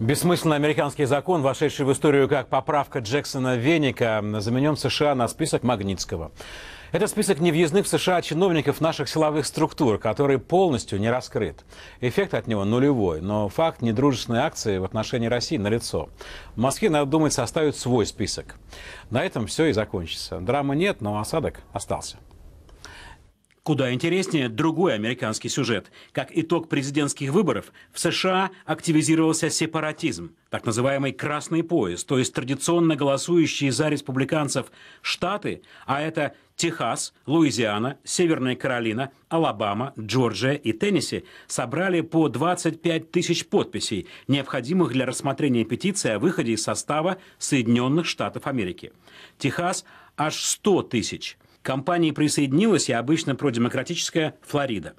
Бессмысленный американский закон, вошедший в историю как поправка Джексона Веника, заменен США на список Магнитского. Это список невъездных в США чиновников наших силовых структур, который полностью не раскрыт. Эффект от него нулевой, но факт недружественной акции в отношении России налицо. В Москве, надо думать, составят свой список. На этом все и закончится. Драмы нет, но осадок остался. Куда интереснее другой американский сюжет. Как итог президентских выборов, в США активизировался сепаратизм, так называемый «красный пояс», то есть традиционно голосующие за республиканцев штаты, а это Техас, Луизиана, Северная Каролина, Алабама, Джорджия и Теннесси собрали по 25 тысяч подписей, необходимых для рассмотрения петиции о выходе из состава Соединенных Штатов Америки. Техас – аж 100 тысяч – к компании присоединилась и обычно продемократическая Флорида.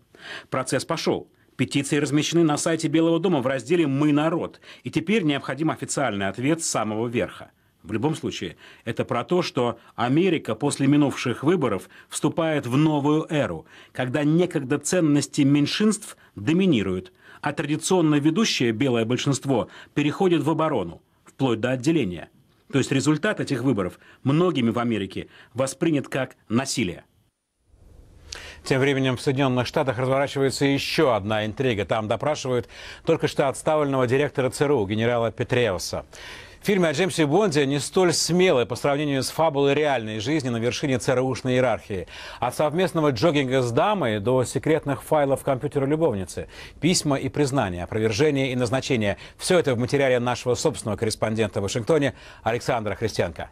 Процесс пошел. Петиции размещены на сайте Белого дома в разделе «Мы народ», и теперь необходим официальный ответ с самого верха. В любом случае, это про то, что Америка после минувших выборов вступает в новую эру, когда некогда ценности меньшинств доминируют, а традиционно ведущее белое большинство переходит в оборону, вплоть до отделения – то есть результат этих выборов многими в Америке воспринят как насилие. Тем временем в Соединенных Штатах разворачивается еще одна интрига. Там допрашивают только что отставленного директора ЦРУ генерала Петреуса. В о Джеймсе Бонде не столь смелые по сравнению с фабулой реальной жизни на вершине ЦРУшной иерархии. От совместного джогинга с дамой до секретных файлов компьютера любовницы. Письма и признания, опровержения и назначения. Все это в материале нашего собственного корреспондента в Вашингтоне Александра Христианка.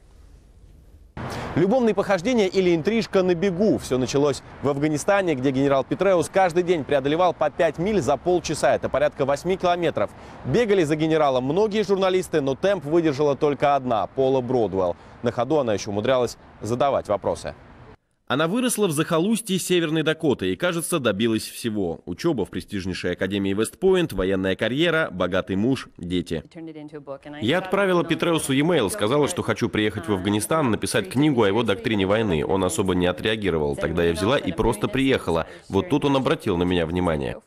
Любовные похождения или интрижка на бегу. Все началось в Афганистане, где генерал Петреус каждый день преодолевал по 5 миль за полчаса. Это порядка 8 километров. Бегали за генералом многие журналисты, но темп выдержала только одна – Пола Бродуэлл. На ходу она еще умудрялась задавать вопросы. Она выросла в захолустье Северной Дакоты и, кажется, добилась всего. Учеба в престижнейшей академии Вестпойнт, военная карьера, богатый муж, дети. Я отправила Петреусу e-mail, сказала, что хочу приехать в Афганистан, написать книгу о его доктрине войны. Он особо не отреагировал. Тогда я взяла и просто приехала. Вот тут он обратил на меня внимание.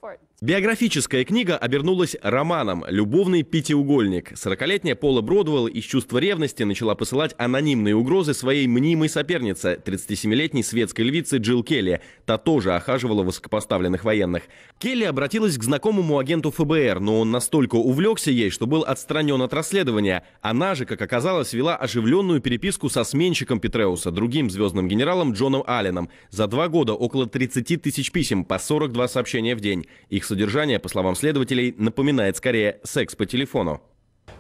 Биографическая книга обернулась романом «Любовный пятиугольник». Сорокалетняя Пола Бродвелл из чувства ревности начала посылать анонимные угрозы своей мнимой сопернице, 37-летней светской львице Джилл Келли. Та тоже охаживала высокопоставленных военных. Келли обратилась к знакомому агенту ФБР, но он настолько увлекся ей, что был отстранен от расследования. Она же, как оказалось, вела оживленную переписку со сменщиком Петреуса, другим звездным генералом Джоном Алленом. За два года около 30 тысяч писем по 42 сообщения в день. Их содержание, по словам следователей, напоминает скорее секс по телефону.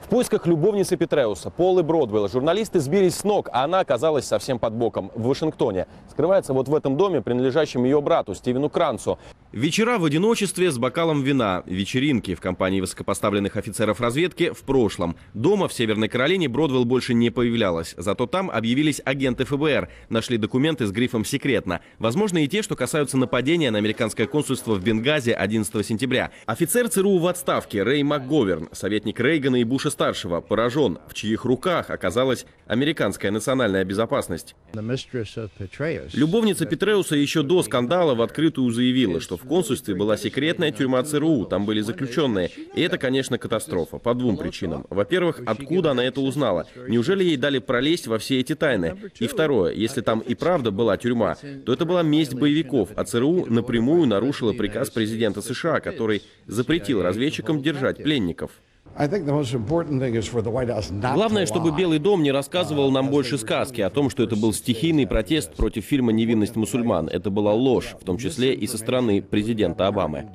В поисках любовницы Петреуса, Полы Бродвелла, журналисты сбились с ног, а она оказалась совсем под боком, в Вашингтоне. Скрывается вот в этом доме, принадлежащем ее брату Стивену Кранцу. Вечера в одиночестве с бокалом вина, вечеринки в компании высокопоставленных офицеров разведки в прошлом. Дома в Северной Каролине Бродвелл больше не появлялась, зато там объявились агенты ФБР, нашли документы с грифом «секретно», возможно и те, что касаются нападения на американское консульство в Бенгазе 11 сентября. Офицер ЦРУ в отставке Рэй МакГоверн, советник Рейгана и Буша-старшего, поражен, в чьих руках оказалась американская национальная безопасность. Любовница Петреуса еще до скандала в открытую заявила, что в консульстве была секретная тюрьма ЦРУ, там были заключенные. И это, конечно, катастрофа. По двум причинам. Во-первых, откуда она это узнала? Неужели ей дали пролезть во все эти тайны? И второе, если там и правда была тюрьма, то это была месть боевиков, а ЦРУ напрямую нарушила приказ президента США, который запретил разведчикам держать пленников. Главное, чтобы Белый дом не рассказывал нам uh, больше сказки о том, что это был стихийный uh, протест против фильма «Невинность мусульман». Это была ложь, в том числе и со стороны президента Обамы.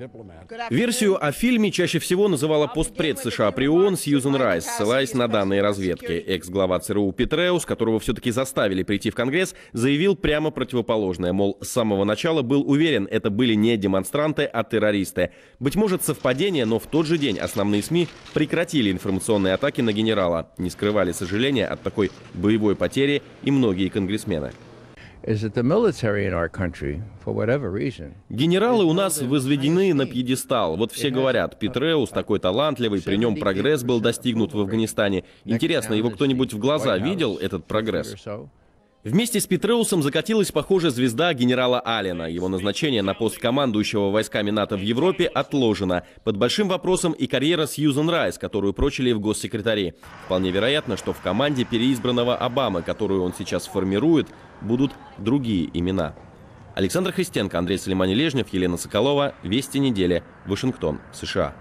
Версию о фильме чаще всего называла постпред США при ООН Сьюзен Райс, ссылаясь на данные разведки. Экс-глава ЦРУ Петреус, которого все-таки заставили прийти в Конгресс, заявил прямо противоположное, мол, с самого начала был уверен, это были не демонстранты, а террористы. Быть может, совпадение, но в тот же день основные СМИ при прекратили информационные атаки на генерала. Не скрывали сожаления от такой боевой потери и многие конгрессмены. Генералы у нас возведены на пьедестал. Вот все говорят, Петреус такой талантливый, при нем прогресс был достигнут в Афганистане. Интересно, его кто-нибудь в глаза видел, этот прогресс? Вместе с Петреусом закатилась, похоже, звезда генерала Алина. Его назначение на пост командующего войсками НАТО в Европе отложено. Под большим вопросом и карьера Сьюзен Райс, которую прочили в госсекретари. Вполне вероятно, что в команде переизбранного Обамы, которую он сейчас формирует, будут другие имена. Александр Христенко, Андрей Салимани-Лежнев, Елена Соколова. Вести недели. Вашингтон, США.